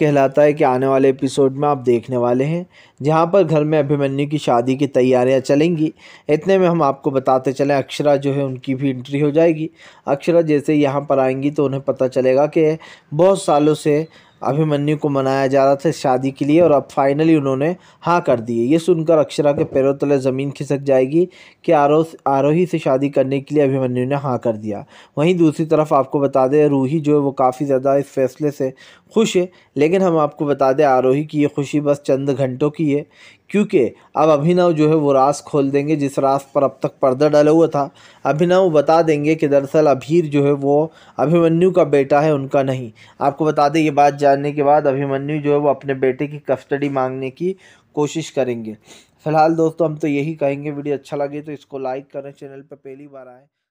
कहलाता है कि आने वाले एपिसोड में आप देखने वाले हैं जहां पर घर में अभिमन्यु की शादी की तैयारियां चलेंगी इतने में हम आपको बताते चलें अक्षरा जो है उनकी भी एंट्री हो जाएगी अक्षरा जैसे यहां पर आएंगी तो उन्हें पता चलेगा कि बहुत सालों से अभिमन्यु को मनाया जा रहा था शादी के लिए और अब फाइनली उन्होंने हाँ कर दी है ये सुनकर अक्षरा के पैरों तले ज़मीन खिसक जाएगी कि आरो आरोही से शादी करने के लिए अभिमन्यु ने हाँ कर दिया वहीं दूसरी तरफ आपको बता दें रूही जो है वो काफ़ी ज़्यादा इस फैसले से खुश है लेकिन हम आपको बता दें आरोही की ये खुशी बस चंद घंटों की है क्योंकि अब अभिनव जो है वो रास खोल देंगे जिस रास पर अब तक पर्दा डाला हुआ था अभिनव बता देंगे कि दरअसल अभीर जो है वो अभिमन्यु का बेटा है उनका नहीं आपको बता दें ये बात जा जाने के बाद अभिमन्यु जो है वो अपने बेटे की कस्टडी मांगने की कोशिश करेंगे फ़िलहाल दोस्तों हम तो यही कहेंगे वीडियो अच्छा लगे तो इसको लाइक करें चैनल पर पहली बार आएँ